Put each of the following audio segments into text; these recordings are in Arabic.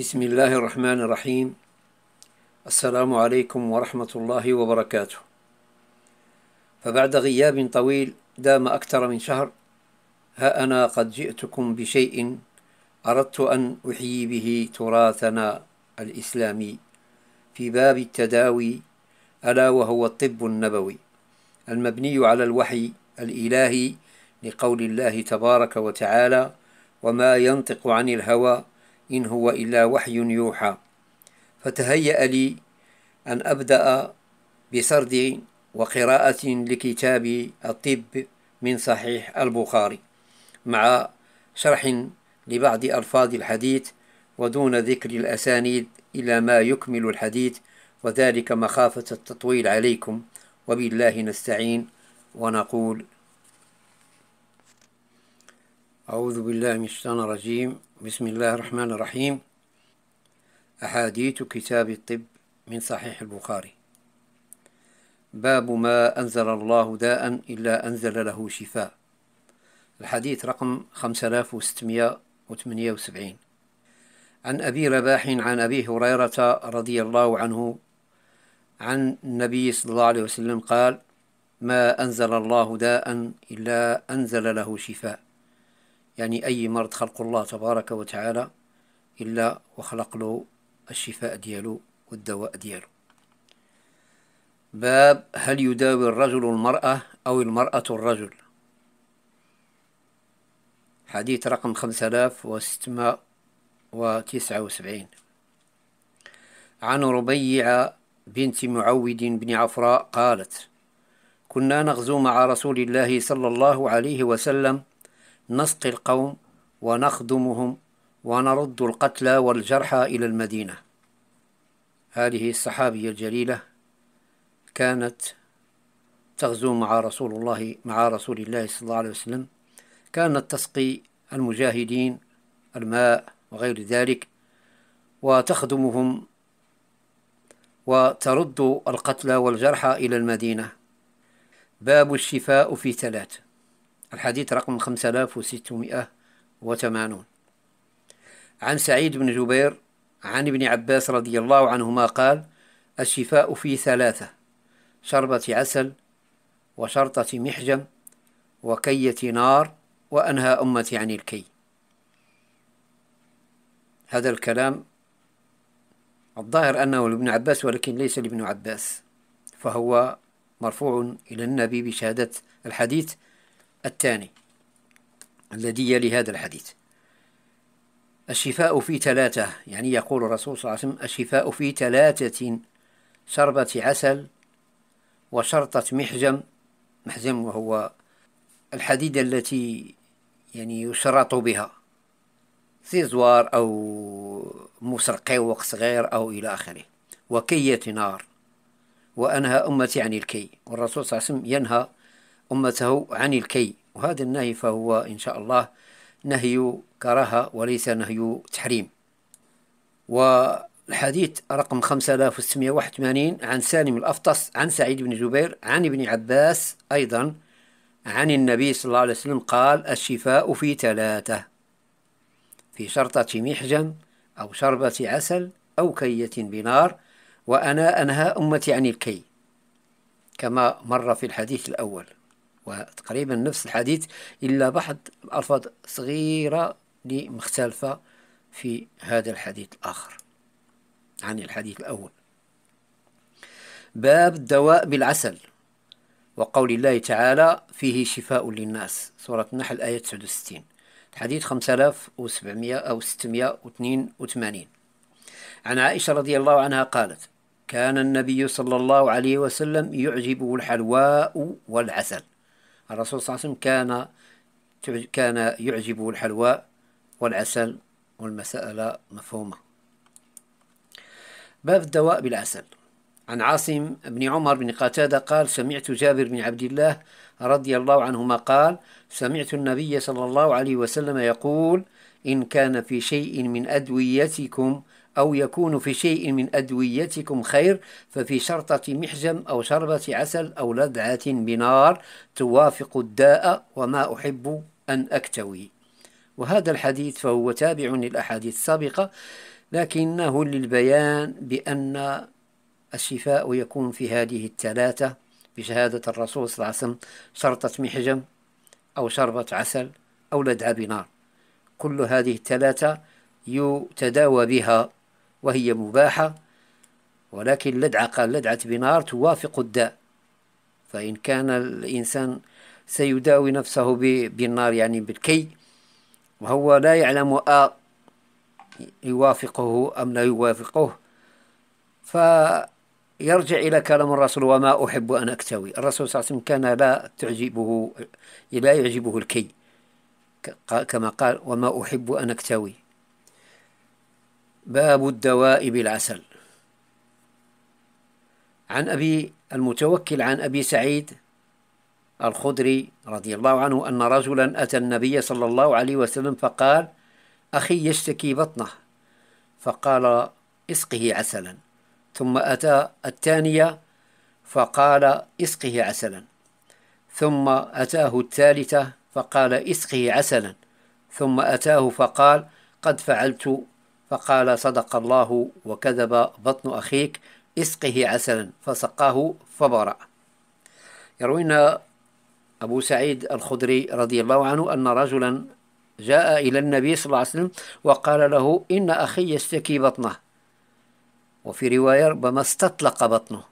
بسم الله الرحمن الرحيم السلام عليكم ورحمة الله وبركاته فبعد غياب طويل دام أكثر من شهر ها أنا قد جئتكم بشيء أردت أن أحيي به تراثنا الإسلامي في باب التداوي ألا وهو الطب النبوي المبني على الوحي الإلهي لقول الله تبارك وتعالى وما ينطق عن الهوى إن هو إلا وحي يوحى فتهيأ لي أن أبدأ بسرد وقراءة لكتاب الطب من صحيح البخاري مع شرح لبعض ألفاظ الحديث ودون ذكر الأسانيد إلى ما يكمل الحديث وذلك مخافة التطويل عليكم وبالله نستعين ونقول أعوذ بالله من الشيطان الرجيم بسم الله الرحمن الرحيم أحاديث كتاب الطب من صحيح البخاري باب ما أنزل الله داء إلا أنزل له شفاء الحديث رقم 5678 عن أبي رباح عن أبي هريرة رضي الله عنه عن النبي صلى الله عليه وسلم قال ما أنزل الله داء إلا أنزل له شفاء يعني أي مرض خلق الله تبارك وتعالى إلا وخلق له الشفاء ديالو والدواء ديالو باب هل يداوي الرجل المرأة أو المرأة الرجل حديث رقم 5679 عن ربيع بنت معود بن عفراء قالت كنا نغزو مع رسول الله صلى الله عليه وسلم نسقي القوم ونخدمهم ونرد القتلى والجرحى إلى المدينة هذه الصحابية الجليلة كانت تغزو مع رسول الله مع رسول الله صلى الله عليه وسلم كانت تسقي المجاهدين الماء وغير ذلك وتخدمهم وترد القتلى والجرحى إلى المدينة باب الشفاء في ثلاث الحديث رقم 5680 عن سعيد بن جبير عن ابن عباس رضي الله عنهما قال الشفاء في ثلاثة شربة عسل وشرطة محجم وكية نار وأنهى أمتي عن الكي هذا الكلام الظاهر أنه لابن عباس ولكن ليس لابن عباس فهو مرفوع إلى النبي بشهادة الحديث الثاني الذي يلي هذا الحديث الشفاء في ثلاثة يعني يقول الرسول صلى الله عليه وسلم الشفاء في ثلاثة شربة عسل وشرطة محجم محجم وهو الحديدة التي يعني يشرط بها سيزوار أو مسرقي وقت صغير أو إلى آخره وكية نار وأنهى أمتي عن الكي والرسول صلى الله عليه وسلم ينهى أمته عن الكي وهذا النهي فهو إن شاء الله نهي كراهة وليس نهي تحريم والحديث رقم 5681 عن سالم الأفطس عن سعيد بن جبير عن ابن عباس أيضا عن النبي صلى الله عليه وسلم قال الشفاء في ثلاثة في شرطة محجم أو شربة عسل أو كية بنار وأنا أنهى أمتي عن الكي كما مر في الحديث الأول وتقريبا نفس الحديث إلا بعض الألفاظ صغيرة لمختلفة في هذا الحديث الآخر عن الحديث الأول باب الدواء بالعسل وقول الله تعالى فيه شفاء للناس سورة النحل آية 69 الحديث 5700 أو 682 عن عائشة رضي الله عنها قالت كان النبي صلى الله عليه وسلم يعجبه الحلواء والعسل الرسول صلى الله عليه وسلم كان كان يعجبه الحلواء والعسل والمسألة مفهومة باب الدواء بالعسل عن عاصم بن عمر بن قتادة قال سمعت جابر بن عبد الله رضي الله عنهما قال سمعت النبي صلى الله عليه وسلم يقول إن كان في شيء من أدويتكم أو يكون في شيء من أدويتكم خير ففي شرطة محجم أو شربة عسل أو لدعة بنار توافق الداء وما أحب أن أكتوي وهذا الحديث فهو تابع للأحاديث السابقة لكنه للبيان بأن الشفاء يكون في هذه الثلاثة بشهادة الرسول صلى الله عليه وسلم شرطة محجم أو شربة عسل أو لدعة بنار كل هذه الثلاثة يتداوى بها وهي مباحة ولكن لدعة قال لدعة بنار توافق الداء فإن كان الإنسان سيداوي نفسه بالنار يعني بالكي وهو لا يعلم آ يوافقه أم لا يوافقه فيرجع إلى كلام الرسول وما أحب أن أكتوي الرسول صلى الله عليه وسلم كان لا تعجبه لا يعجبه الكي كما قال وما أحب أن أكتوي باب الدواء بالعسل عن أبي المتوكل عن أبي سعيد الخدري رضي الله عنه أن رجلا أتى النبي صلى الله عليه وسلم فقال أخي يشتكي بطنه فقال اسقه عسلا ثم أتى الثانية فقال اسقه عسلا ثم أتاه الثالثة فقال اسقه عسلا ثم أتاه فقال قد فعلت فقال صدق الله وكذب بطن أخيك اسقه عسلا فسقاه فبرأ يروينا أبو سعيد الخدري رضي الله عنه أن رجلا جاء إلى النبي صلى الله عليه وسلم وقال له إن أخي يشتكي بطنه وفي رواية ربما استطلق بطنه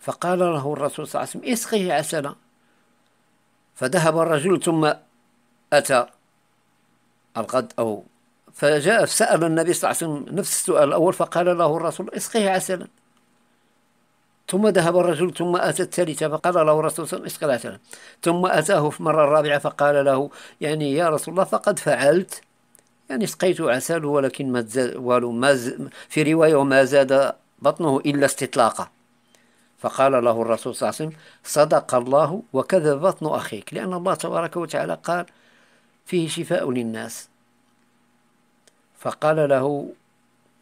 فقال له الرسول صلى الله عليه وسلم اسقه عسلا فذهب الرجل ثم أتى الغد أو فجاء سأل النبي صلى الله عليه وسلم نفس السؤال الأول فقال له الرسول اسقه عسلا ثم ذهب الرجل ثم أتى الثالثة فقال له الرسول صلى الله عليه وسلم اسقه ثم أتاه في المرة الرابعة فقال له يعني يا رسول الله فقد فعلت يعني سقيت عسل ولكن ما زاد والو ما في رواية وما زاد بطنه إلا استطلاقا فقال له الرسول صلى الله عليه وسلم صدق الله وكذب بطن أخيك لأن الله تبارك وتعالى قال فيه شفاء للناس فقال له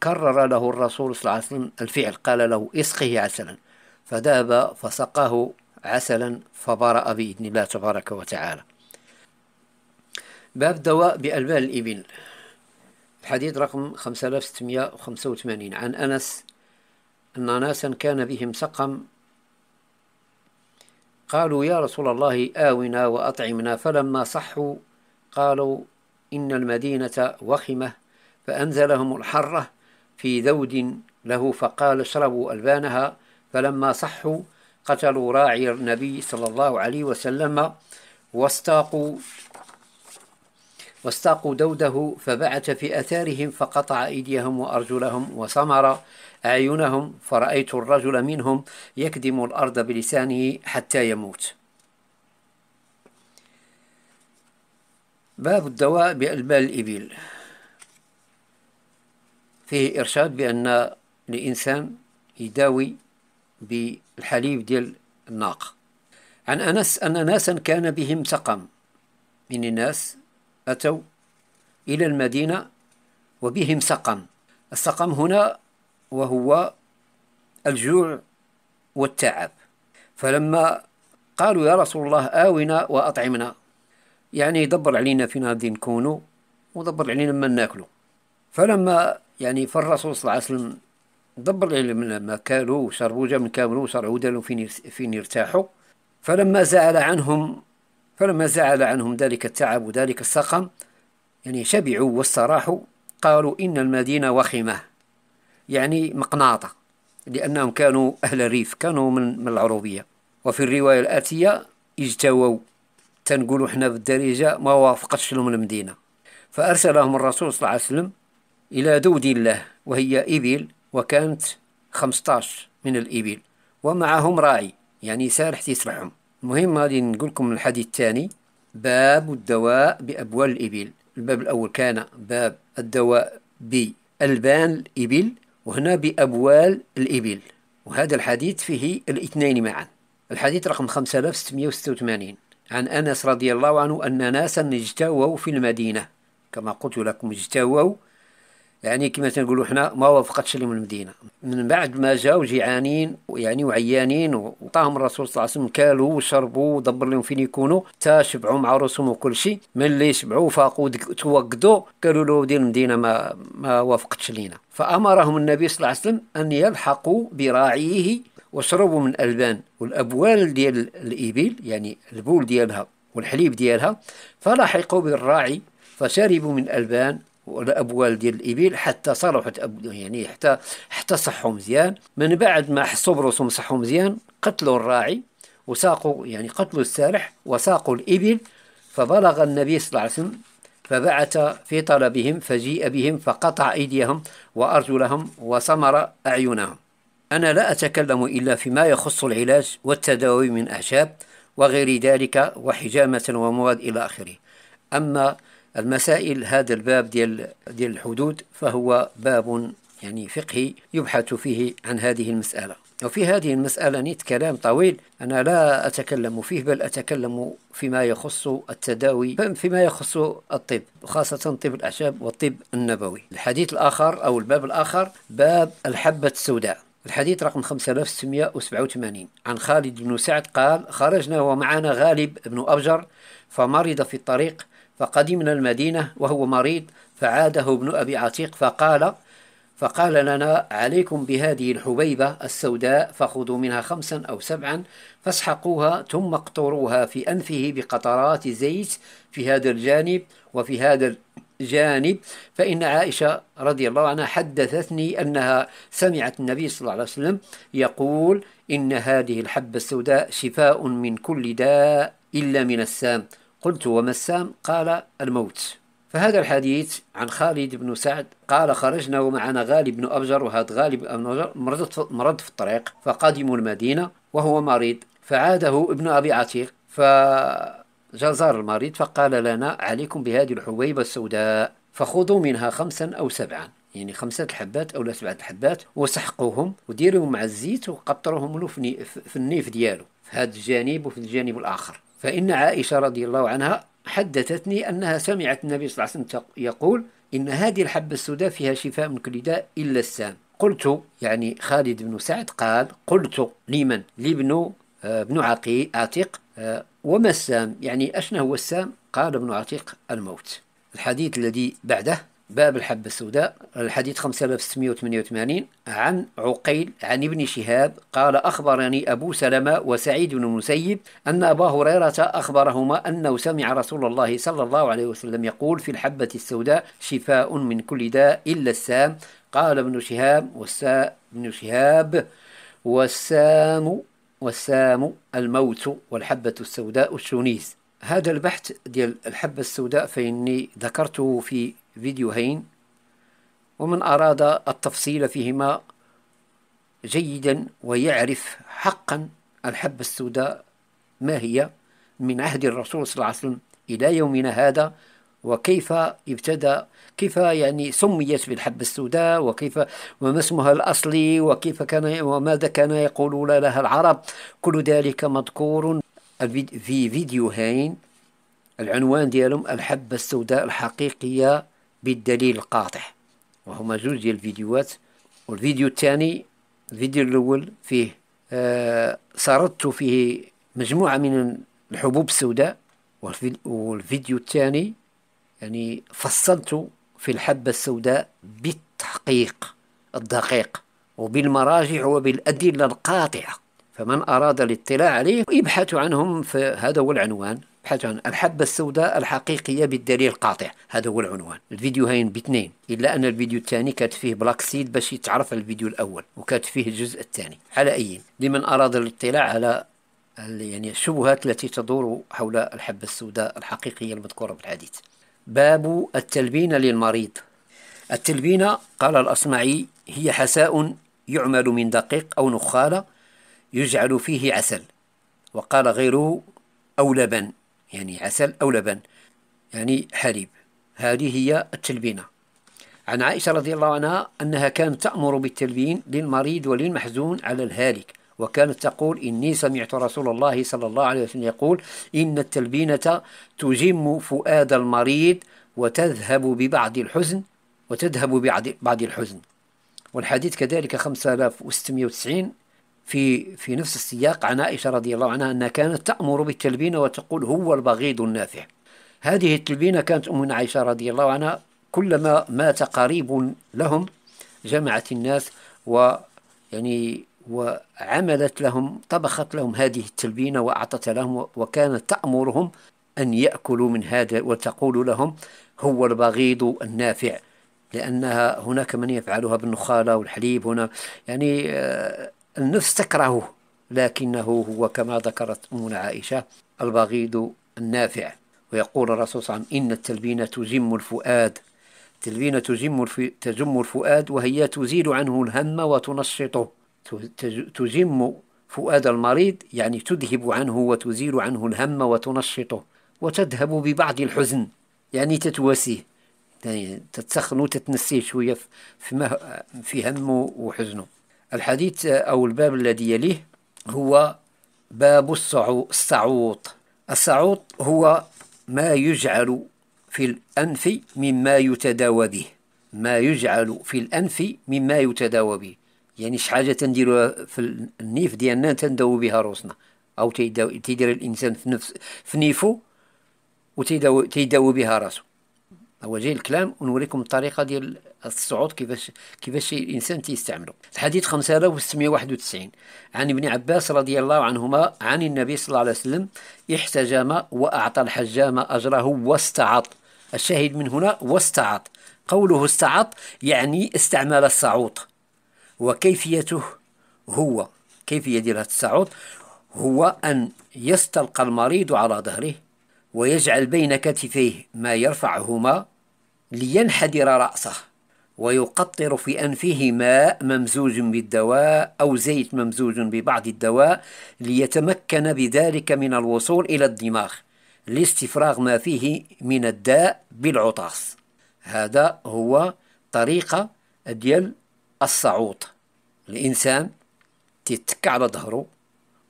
كرر له الرسول صلى الله عليه وسلم الفعل قال له اسقه عسلا فذهب فسقاه عسلا فبرأ بإذن الله تبارك وتعالى باب دواء بألبان الإبل الحديث رقم 5685 عن أنس أن ناسا كان بهم سقم قالوا يا رسول الله آونا وأطعمنا فلما صحوا قالوا إن المدينة وخمة فأنزلهم الحرة في ذود له فقال اشربوا ألبانها فلما صحوا قتلوا راعي النبي صلى الله عليه وسلم واستاقوا واستاقوا دوده فبعث في أثارهم فقطع أيديهم وأرجلهم وسمر أعينهم فرأيت الرجل منهم يكدم الأرض بلسانه حتى يموت باب الدواء بألبال الإبل فيه إرشاد بأن الإنسان يداوي بالحليب ديال الناقة عن أنس أن ناسا كان بهم سقم من الناس أتوا إلى المدينة وبهم سقم السقم هنا وهو الجوع والتعب فلما قالوا يا رسول الله آونا وأطعمنا يعني دبر علينا فينا غادي كونوا ودبر علينا ما ناكلوا فلما يعني فالرسول صلى الله عليه وسلم دبر العلم لما كانوا وشربوا جا من كاملوا وشرعوا دالوا فين فين يرتاحوا فلما زعل عنهم فلما زعل عنهم ذلك التعب وذلك السقم يعني شبعوا واستراحوا قالوا إن المدينة وخمة يعني مقناطة لأنهم كانوا أهل الريف كانوا من, من العروبية وفي الرواية الآتية اجتووا تنقولوا حنا بالدارجة ما وافقتش لهم المدينة فأرسلهم الرسول صلى الله عليه وسلم إلى دود الله وهي إبل وكانت 15 من الإبل ومعهم راعي يعني سارح تسرحهم المهم غادي نقول لكم الحديث الثاني باب الدواء بأبوال الإبل الباب الأول كان باب الدواء بألبان الإبل وهنا بأبوال الإبل وهذا الحديث فيه الاثنين معا الحديث رقم 5686 عن أنس رضي الله عنه أن ناسا اجتووا في المدينة كما قلت لكم اجتووا يعني كما تنقولوا حنا ما وافقتش لهم المدينه من بعد ما جاو جيعانين يعني وعيانين وعطاهم الرسول صلى الله عليه وسلم كالوا وشربوا ودبر لهم فين يكونوا حتى شبعوا مع رسوم وكل شيء ملي شبعوا فاقوا توقدوا قالوا له دير المدينه ما ما وافقتش لينا فامرهم النبي صلى الله عليه وسلم ان يلحقوا براعيه وشربوا من البان والابوال ديال الابل يعني البول ديالها والحليب ديالها فلحقوا بالراعي فشربوا من البان والابوال ديال الابل حتى صلحت يعني حتى حتى صحوا مزيان من بعد ما حسوا براسهم صحوا مزيان قتلوا الراعي وساقوا يعني قتلوا السارح وساقوا الابل فبلغ النبي صلى الله عليه وسلم فبعث في طلبهم فجيء بهم فقطع ايديهم وارجلهم وسمر اعينهم انا لا اتكلم الا فيما يخص العلاج والتداوي من اعشاب وغير ذلك وحجامه ومواد الى اخره اما المسائل هذا الباب ديال ديال الحدود فهو باب يعني فقهي يبحث فيه عن هذه المسألة وفي هذه المسألة نيت كلام طويل أنا لا أتكلم فيه بل أتكلم فيما يخص التداوي فيما يخص الطب خاصة طب الأعشاب والطب النبوي الحديث الآخر أو الباب الآخر باب الحبة السوداء الحديث رقم 5687 عن خالد بن سعد قال خرجنا ومعنا غالب بن أبجر فمرض في الطريق فقدمنا المدينة وهو مريض فعاده ابن أبي عتيق فقال فقال لنا عليكم بهذه الحبيبة السوداء فخذوا منها خمسا أو سبعا فاسحقوها ثم اقطروها في أنفه بقطرات زيت في هذا الجانب وفي هذا الجانب فإن عائشة رضي الله عنها حدثتني أنها سمعت النبي صلى الله عليه وسلم يقول إن هذه الحبة السوداء شفاء من كل داء إلا من السام قلت وما السام قال الموت فهذا الحديث عن خالد بن سعد قال خرجنا ومعنا غالب بن أبجر وهذا غالب بن أبجر مرض في الطريق فقدموا المدينة وهو مريض فعاده ابن أبي عتيق فجزار المريض فقال لنا عليكم بهذه الحبيبة السوداء فخذوا منها خمسا أو سبعا يعني خمسة الحبات أو سبعة الحبات وسحقوهم وديروهم مع الزيت وقطروهم له في النيف ديالو في هذا الجانب وفي الجانب الآخر فإن عائشة رضي الله عنها حدثتني أنها سمعت النبي صلى الله عليه وسلم يقول إن هذه الحبة السوداء فيها شفاء من كل داء إلا السام قلت يعني خالد بن سعد قال قلت لمن لابن آه، ابن عقي عتيق آه، وما السام يعني أشنو هو السام قال ابن عتيق الموت الحديث الذي بعده باب الحبة السوداء الحديث 5688 عن عقيل عن ابن شهاب قال أخبرني أبو سلمة وسعيد بن المسيب أن أبا هريرة أخبرهما أنه سمع رسول الله صلى الله عليه وسلم يقول في الحبة السوداء شفاء من كل داء إلا السام قال ابن شهاب والسا ابن شهاب والسام والسام الموت والحبة السوداء الشونيس هذا البحث ديال الحبة السوداء فإني ذكرته في فيديوهين ومن أراد التفصيل فيهما جيدا ويعرف حقا الحبة السوداء ما هي من عهد الرسول صلى الله عليه وسلم إلى يومنا هذا وكيف ابتدى كيف يعني سميت بالحبة السوداء وكيف وما اسمها الأصلي وكيف كان وماذا كان يقولون لها العرب كل ذلك مذكور في فيديوهين العنوان ديالهم الحبة السوداء الحقيقية بالدليل القاطع وهما جوج ديال الفيديوهات والفيديو الثاني الفيديو الأول فيه آه، سردت فيه مجموعة من الحبوب السوداء والفيديو الثاني يعني فصلت في الحبة السوداء بالتحقيق الدقيق وبالمراجع وبالأدلة القاطعة فمن أراد الاطلاع عليه يبحث عنهم فهذا هو العنوان يبحث عن الحبة السوداء الحقيقية بالدليل القاطع هذا هو العنوان الفيديو هاين باثنين إلا أن الفيديو الثاني كانت فيه بلاك سيد باش يتعرف الفيديو الأول وكانت فيه الجزء الثاني على أي لمن أراد الاطلاع على يعني الشبهات التي تدور حول الحبة السوداء الحقيقية المذكورة بالحديث باب التلبينة للمريض التلبينة قال الأصمعي هي حساء يعمل من دقيق أو نخالة يجعل فيه عسل وقال غيره أو لبن يعني عسل أو لبن يعني حليب هذه هي التلبينة عن عائشة رضي الله عنها أنها كانت تأمر بالتلبين للمريض وللمحزون على الهالك وكانت تقول إني سمعت رسول الله صلى الله عليه وسلم يقول إن التلبينة تجم فؤاد المريض وتذهب ببعض الحزن وتذهب ببعض الحزن والحديث كذلك 5690 في في نفس السياق عن عائشة رضي الله عنها أنها كانت تأمر بالتلبينة وتقول هو البغيض النافع هذه التلبينة كانت أمنا عائشة رضي الله عنها كلما مات قريب لهم جمعت الناس و يعني وعملت لهم طبخت لهم هذه التلبينة وأعطت لهم وكانت تأمرهم أن يأكلوا من هذا وتقول لهم هو البغيض النافع لأنها هناك من يفعلها بالنخالة والحليب هنا يعني آه، النفس تكرهه لكنه هو كما ذكرت أمنا عائشة البغيض النافع ويقول الرسول صلى الله عليه وسلم إن التلبين تجم الفؤاد التلبين تجم تجم الفؤاد وهي تزيل عنه الهم وتنشطه تجم فؤاد المريض يعني تذهب عنه وتزيل عنه الهم وتنشطه وتذهب ببعض الحزن يعني تتواسيه يعني تتسخن وتتنسيه شويه في, في همه وحزنه الحديث أو الباب الذي يليه هو باب السعوط السعوط هو ما يجعل في الأنف مما يتداوى به ما يجعل في الأنف مما يتداوى به يعني شي حاجة تنديروها في النيف ديالنا تنداو بها روسنا أو تيدير الإنسان في نفس في نيفو وتيداوي بها راسو هو جاي الكلام ونوريكم الطريقه ديال الصعود كيفاش كيفاش الانسان تيستعملو الحديث 5691 عن ابن عباس رضي الله عنهما عن النبي صلى الله عليه وسلم احتجم واعطى الحجام اجره واستعط الشاهد من هنا واستعط قوله استعط يعني استعمل الصعود وكيفيته هو كيفيه ديال هذا الصعود هو ان يستلقى المريض على ظهره ويجعل بين كتفيه ما يرفعهما لينحدر رأسه ويقطر في أنفه ماء ممزوج بالدواء أو زيت ممزوج ببعض الدواء ليتمكن بذلك من الوصول إلى الدماغ لاستفراغ ما فيه من الداء بالعطاس هذا هو طريقة ديال الصعود الإنسان تيتكع على ظهره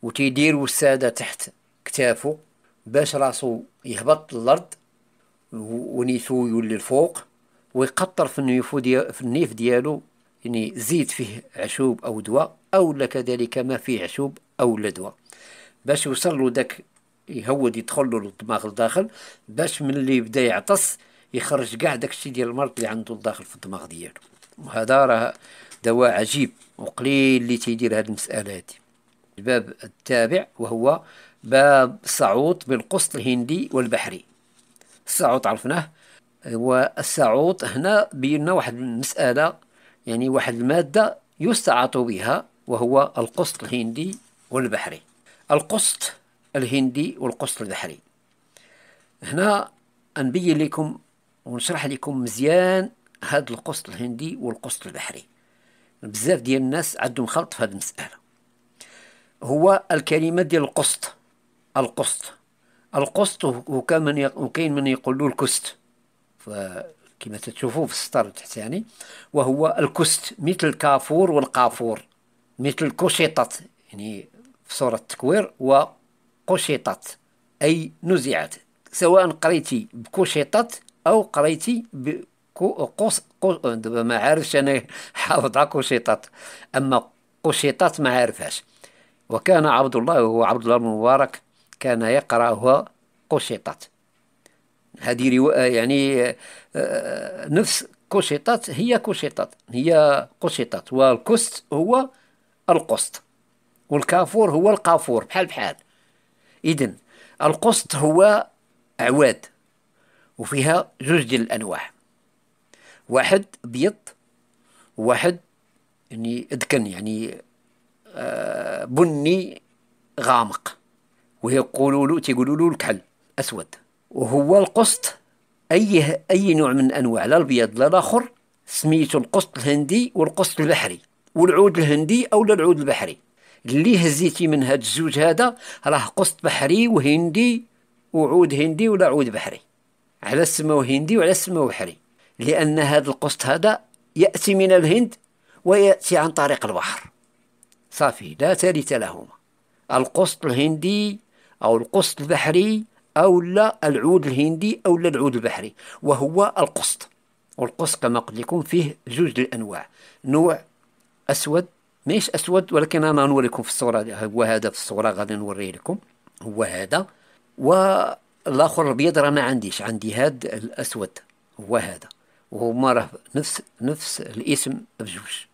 وتيدير وسادة تحت كتافه باش راسو يهبط للارض ونيفو يولي الفوق ويقطر في النيف ديالو في النيف ديالو يعني زيد فيه عشوب او دواء او كذلك ما فيه عشوب او لا دواء باش يوصل له داك يهود يدخل له الدماغ لداخل باش ملي يبدا يعطس يخرج كاع داكشي ديال المرض اللي عنده لداخل في الدماغ ديالو وهذا راه دواء عجيب وقليل اللي تيدير هاد المساله هادي الباب التابع وهو باب سعوط بالقسط الهندي والبحري السعوط عرفناه والسعوط هنا بينا واحد المسألة يعني واحد المادة يستعاط بها وهو القسط الهندي والبحري القسط الهندي والقسط البحري هنا نبين لكم ونشرح لكم مزيان هذا القسط الهندي والقسط البحري بزاف ديال الناس عندهم خلط في هذه المسألة هو الكلمة ديال القسط القسط القسط وكاين من وكاين من يقول له الكست فكما تشوفوا في السطر التحتاني وهو الكست مثل كافور والقافور مثل كشطت يعني في سورة التكوير وقشطت أي نزعت سواء قريتي بكشطت أو قريتي بقوس دابا ما عارفش أنا حافظها كشطت أما قشطت ما عارفهاش وكان عبد الله وهو عبد الله المبارك كان يقرأها قشطت هذه رواية يعني آه، نفس قشطت هي قشطت هي قشطت والكست هو القسط والكافور هو القافور بحال بحال إذن القسط هو أعواد وفيها جوج ديال الأنواع واحد أبيض واحد يعني أدكن يعني بني غامق ويقولوا له تيقولوا له الكحل اسود وهو القسط اي اي نوع من انواع لا الابيض لا الاخر سميتو القسط الهندي والقسط البحري والعود الهندي او العود البحري اللي هزيتي من هاد الزوج هذا راه قسط بحري وهندي وعود هندي ولا عود بحري على سموه هندي وعلى سموه بحري لان هذا القسط هذا ياتي من الهند وياتي عن طريق البحر صافي لا ثالث لهما القسط الهندي أو القسط البحري أو لا العود الهندي أو لا العود البحري وهو القسط والقسط كما قلت لكم فيه جوج الأنواع نوع أسود ماشي أسود ولكن أنا نوريكم في الصورة هو هذا في الصورة غادي نوريه لكم هو هذا والآخر الأبيض راه ما عنديش عندي هذا الأسود هو هذا وهما راه نفس نفس الاسم بجوج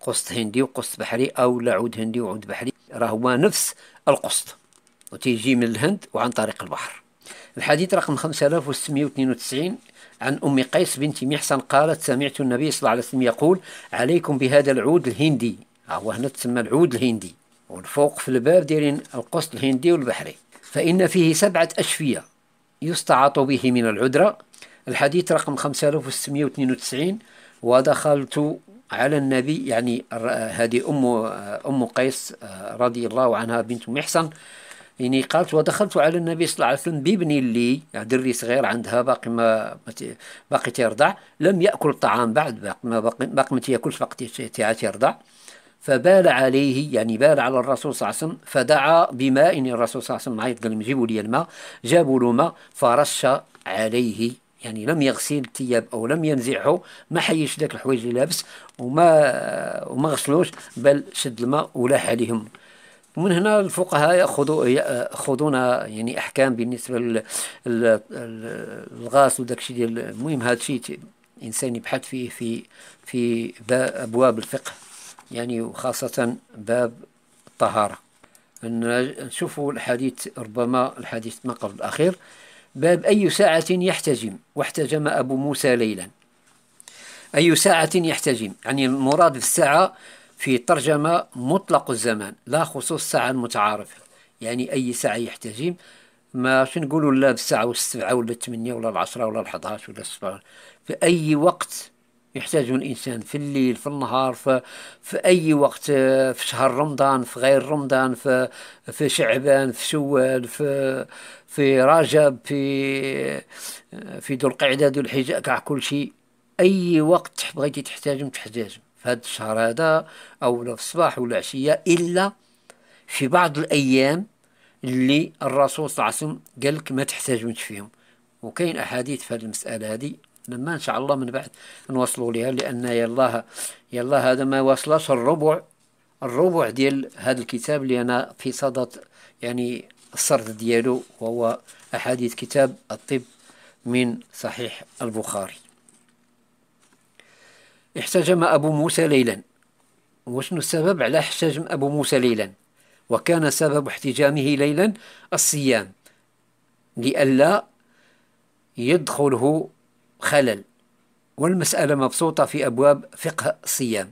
قسط هندي وقسط بحري او لا عود هندي وعود بحري راه هو نفس القسط وتيجي من الهند وعن طريق البحر الحديث رقم 5692 عن أم قيس بنت محسن قالت سمعت النبي صلى الله عليه وسلم يقول عليكم بهذا العود الهندي هو هنا تسمى العود الهندي والفوق في الباب دايرين القسط الهندي والبحري فإن فيه سبعة أشفية يستعاط به من العذرة الحديث رقم 5692 ودخلت على النبي يعني هذه أم أم قيس آه، رضي الله عنها بنت محصن يعني قالت ودخلت على النبي صلى الله عليه وسلم بابني لي يعني دري صغير عندها باقي ما باقي تيرضع لم ياكل الطعام بعد باقي ما باقي ما تياكلش باقي تيرضع فبال عليه يعني بال على الرسول صلى الله عليه وسلم فدعا بماء يعني الرسول صلى الله عليه وسلم عيط قال لهم جيبوا لي الماء جابوا له ماء فرش عليه يعني لم يغسل الثياب او لم ينزعه ما حيش داك الحوايج اللي لابس وما وما غسلوش بل شد الماء ولاح عليهم ومن هنا الفقهاء ياخذوا ياخذون يعني احكام بالنسبه للغاس وداك الشيء ديال المهم هذا الشيء الانسان يبحث فيه في في ابواب الفقه يعني وخاصه باب الطهاره نشوفوا الحديث ربما الحديث ما قبل الاخير باب أي ساعة يحتجم واحتجم أبو موسى ليلا أي ساعة يحتجم يعني المراد بالساعة في ترجمة مطلق الزمان لا خصوص الساعة المتعارفة يعني أي ساعة يحتجم ما شنقولوا لا بالساعة والسبعة ولا الثمانية ولا العشرة ولا الحداش ولا السبعة في أي وقت يحتاجه الانسان في الليل في النهار في, في اي وقت آه، في شهر رمضان في غير رمضان في في شعبان في شوال في في رجب في آه، في ذو القعده ذو الحجاء كاع كل شيء اي وقت بغيتي تحتاجهم تحتاجهم في هذا الشهر هذا او في الصباح ولا العشيه الا في بعض الايام اللي الرسول صلى الله عليه وسلم قال لك ما تحتاجهمش فيهم وكاين احاديث في هذه المساله هذه لما ان شاء الله من بعد نوصلوا لها لان يلاه يلاه هذا ما وصلش الربع الربع ديال هذا الكتاب اللي انا في صدد يعني السرد ديالو وهو احاديث كتاب الطب من صحيح البخاري احتجم ابو موسى ليلا وشنو السبب على احتجم ابو موسى ليلا وكان سبب احتجامه ليلا الصيام لئلا يدخله خلل والمسألة مبسوطة في أبواب فقه الصيام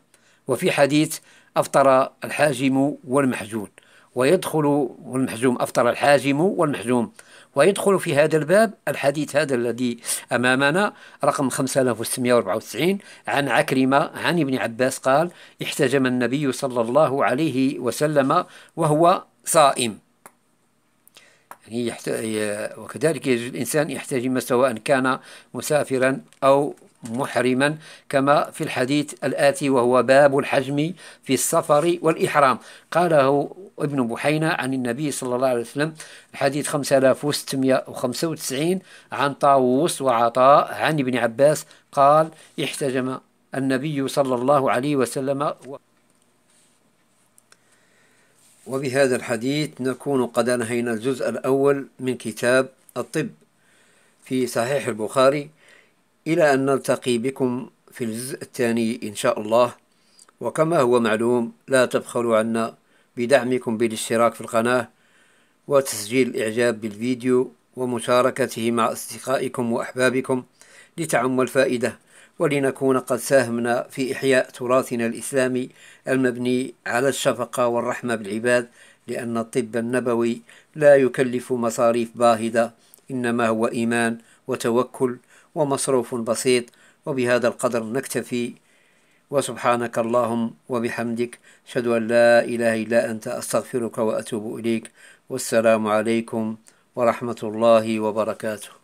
وفي حديث أفطر الحاجم والمحجون ويدخل والمحجوم أفطر الحاجم والمحجوم ويدخل في هذا الباب الحديث هذا الذي أمامنا رقم 5694 عن عكرمة عن ابن عباس قال احتجم النبي صلى الله عليه وسلم وهو صائم وكذلك يجوز الإنسان يحتجم سواء كان مسافرا أو محرما كما في الحديث الآتي وهو باب الحجم في السفر والإحرام قاله ابن بحينة عن النبي صلى الله عليه وسلم الحديث 5695 عن طاووس وعطاء عن ابن عباس قال احتجم النبي صلى الله عليه وسلم وبهذا الحديث نكون قد انهينا الجزء الاول من كتاب الطب في صحيح البخاري الى ان نلتقي بكم في الجزء الثاني ان شاء الله وكما هو معلوم لا تبخلوا عنا بدعمكم بالاشتراك في القناه وتسجيل الاعجاب بالفيديو ومشاركته مع اصدقائكم واحبابكم لتعم الفائده ولنكون قد ساهمنا في إحياء تراثنا الإسلامي المبني على الشفقة والرحمة بالعباد لأن الطب النبوي لا يكلف مصاريف باهظة إنما هو إيمان وتوكل ومصروف بسيط وبهذا القدر نكتفي وسبحانك اللهم وبحمدك أشهد أن لا إله إلا أنت أستغفرك وأتوب إليك والسلام عليكم ورحمة الله وبركاته